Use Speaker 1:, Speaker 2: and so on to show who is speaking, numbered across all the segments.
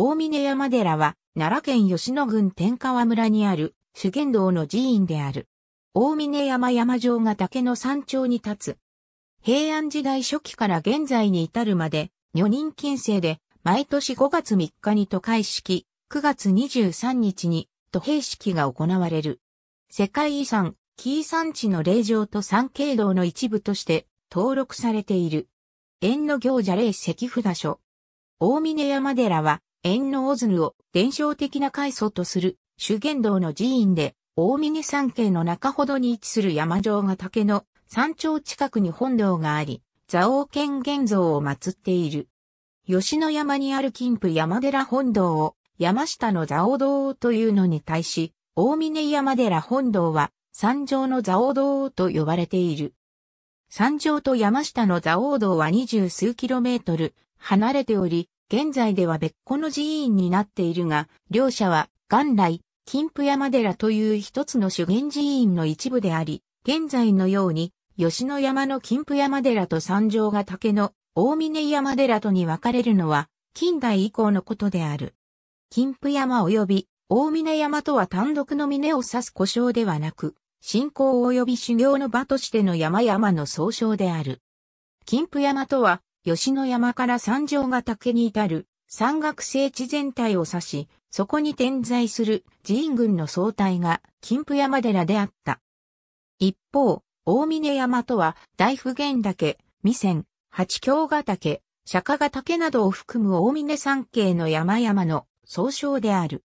Speaker 1: 大峰山寺は、奈良県吉野郡天川村にある修験道の寺院である。大峰山山城が竹の山頂に立つ。平安時代初期から現在に至るまで、女人禁制で、毎年5月3日に都会式、9月23日に都閉式が行われる。世界遺産、紀伊山地の霊場と山経道の一部として登録されている。縁の行者霊石札所。大峰山寺は円のオズヌを伝承的な階層とする修験道の寺院で、大峰山系の中ほどに位置する山城が竹の山頂近くに本堂があり、蔵王剣現像を祀っている。吉野山にある金府山寺本堂を山下の蔵王堂というのに対し、大峰山寺本堂は山上の蔵王堂と呼ばれている。山上と山下の蔵王堂は二十数キロメートル離れており、現在では別個の寺院になっているが、両者は元来、金府山寺という一つの修験寺院の一部であり、現在のように、吉野山の金府山寺と三条ヶ岳の大峰山寺とに分かれるのは、近代以降のことである。金府山及び大峰山とは単独の峰を指す故障ではなく、信仰及び修行の場としての山々の総称である。金府山とは、吉野山から山上ヶ岳に至る山岳聖地全体を指し、そこに点在する寺院群の総体が金峰山寺であった。一方、大峰山とは大普賢岳、弥仙、八京ヶ岳、釈迦ヶ岳などを含む大峰山系の山々の総称である。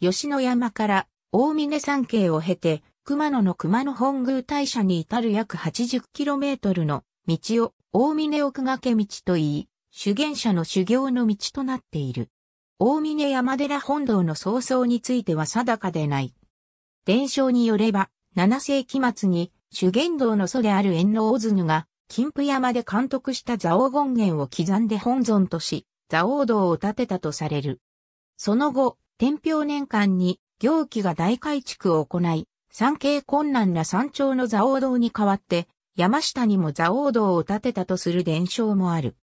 Speaker 1: 吉野山から大峰山系を経て、熊野の熊野本宮大社に至る約 80km の道を大峰奥掛道といい、修験者の修行の道となっている。大峰山寺本堂の創造については定かでない。伝承によれば、7世紀末に修験道の祖である遠老ズヌが、金峰山で監督した蔵王権現を刻んで本尊とし、蔵王堂を建てたとされる。その後、天平年間に行基が大改築を行い、山系困難な山頂の蔵王堂に代わって、山下にも蔵王道を建てたとする伝承もある。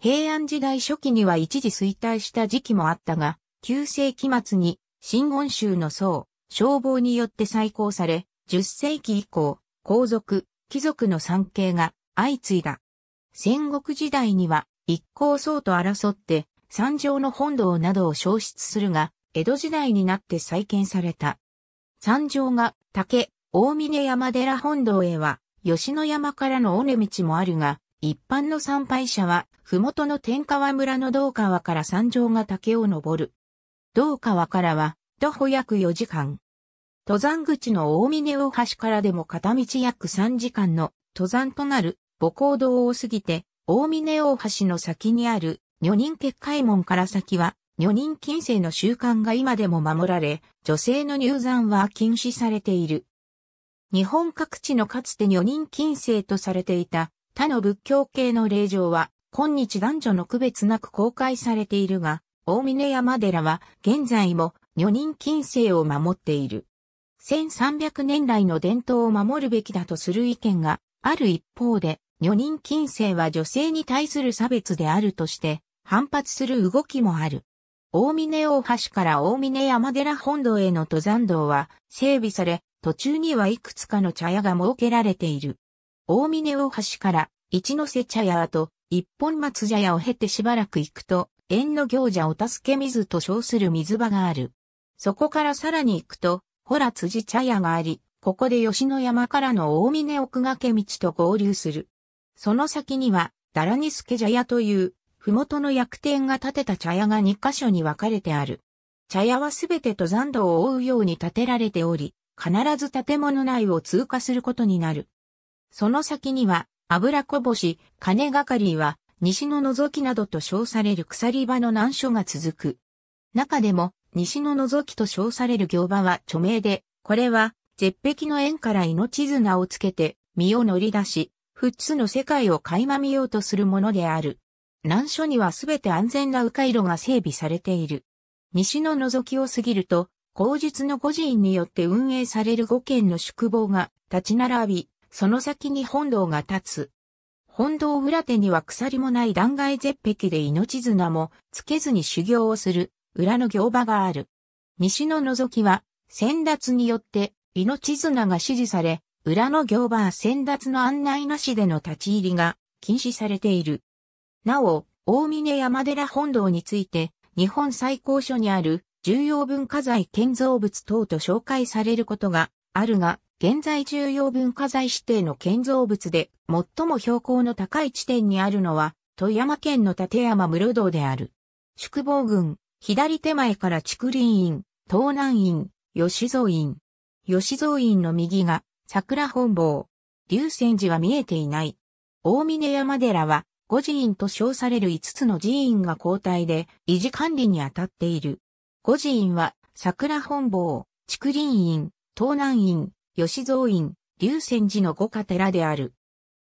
Speaker 1: 平安時代初期には一時衰退した時期もあったが、旧世紀末に、新言宗の僧、消防によって再興され、10世紀以降、皇族、貴族の参詣が相次いだ。戦国時代には、一向僧と争って、山上の本堂などを消失するが、江戸時代になって再建された。山上が竹、大峰山寺本堂へは、吉野山からの尾根道もあるが、一般の参拝者は、麓の天川村の道川から山上が竹を登る。道川からは、徒歩約4時間。登山口の大峰大橋からでも片道約3時間の登山となる母行道を過ぎて、大峰大橋の先にある女人結界門から先は、女人禁制の習慣が今でも守られ、女性の入山は禁止されている。日本各地のかつて女人禁制とされていた他の仏教系の霊場は、今日男女の区別なく公開されているが、大峰山寺は現在も女人禁制を守っている。1300年来の伝統を守るべきだとする意見がある一方で、女人禁制は女性に対する差別であるとして、反発する動きもある。大峰大橋から大峰山寺本堂への登山道は整備され、途中にはいくつかの茶屋が設けられている。大峰大橋から一ノ瀬茶屋と一本松茶屋を経てしばらく行くと、縁の行者お助け水と称する水場がある。そこからさらに行くと、ほら辻茶屋があり、ここで吉野山からの大峰奥掛道と合流する。その先には、ダラニスケ茶屋という、ふもとの薬店が建てた茶屋が2カ所に分かれてある。茶屋はすべて登山道を覆うように建てられており、必ず建物内を通過することになる。その先には、油こぼし、金がかりは、西の覗きなどと称される鎖場の難所が続く。中でも、西の覗きと称される行場は著名で、これは、絶壁の縁から命綱をつけて、身を乗り出し、富津の世界を垣間見ようとするものである。難所にはすべて安全な迂回路が整備されている。西の覗きを過ぎると、後述の孤寺院によって運営される五軒の宿坊が立ち並び、その先に本堂が立つ。本堂裏手には鎖もない断崖絶壁で命綱もつけずに修行をする裏の行場がある。西の覗きは、先達によって命綱が支持され、裏の行場は先達の案内なしでの立ち入りが禁止されている。なお、大峰山寺本堂について、日本最高所にある重要文化財建造物等と紹介されることがあるが、現在重要文化財指定の建造物で最も標高の高い地点にあるのは、富山県の立山室堂である。宿坊郡、左手前から竹林院、東南院、吉蔵院。吉蔵院の右が桜本坊。龍泉寺は見えていない。大峰山寺は、五寺院と称される5つの寺院が交代で維持管理に当たっている。五寺院は、桜本坊、竹林院、東南院、吉蔵院、龍泉寺の五家寺である。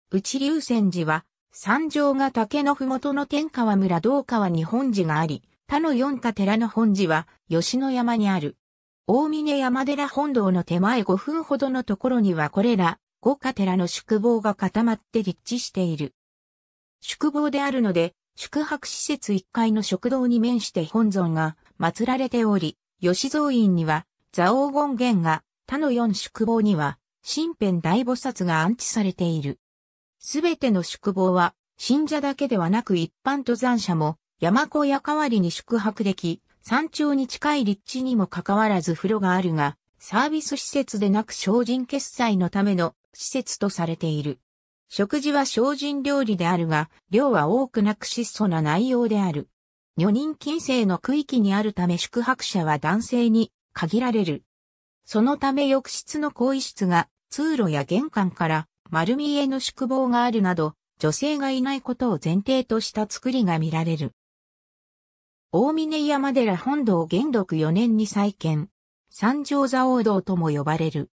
Speaker 1: 内龍泉寺は、山上が竹のふもとの天川村道川に本寺があり、他の四家寺の本寺は、吉野山にある。大峰山寺本堂の手前5分ほどのところにはこれら、五家寺の宿坊が固まって立地している。宿坊であるので、宿泊施設1階の食堂に面して本尊が祀られており、吉蔵院には、座王権現が、他の4宿坊には、新編大菩薩が安置されている。すべての宿坊は、信者だけではなく一般登山者も、山小屋代わりに宿泊でき、山頂に近い立地にもかかわらず風呂があるが、サービス施設でなく精進決済のための施設とされている。食事は精進料理であるが、量は多くなく質素な内容である。女人禁制の区域にあるため宿泊者は男性に限られる。そのため浴室の更衣室が通路や玄関から丸見えの宿坊があるなど、女性がいないことを前提とした作りが見られる。大峰山寺本堂元禄4年に再建。三条座王堂とも呼ばれる。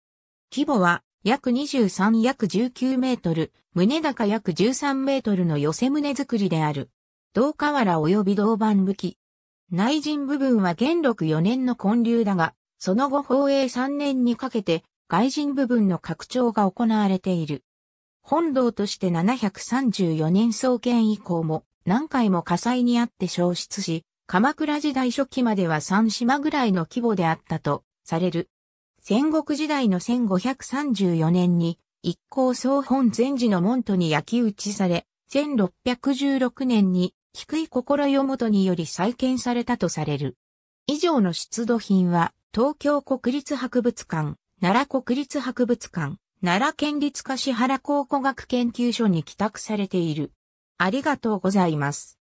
Speaker 1: 規模は約23約19メートル、胸高約13メートルの寄せ胸造りである。銅瓦及び銅板武器。内陣部分は元禄4年の建立だが、その後宝永3年にかけて外陣部分の拡張が行われている。本堂として734年創建以降も何回も火災にあって消失し、鎌倉時代初期までは3島ぐらいの規模であったとされる。戦国時代の1534年に、一向総本禅寺の門徒に焼き打ちされ、1616年に、低い心よもとにより再建されたとされる。以上の出土品は、東京国立博物館、奈良国立博物館、奈良県立子原考古学研究所に寄託されている。ありがとうございます。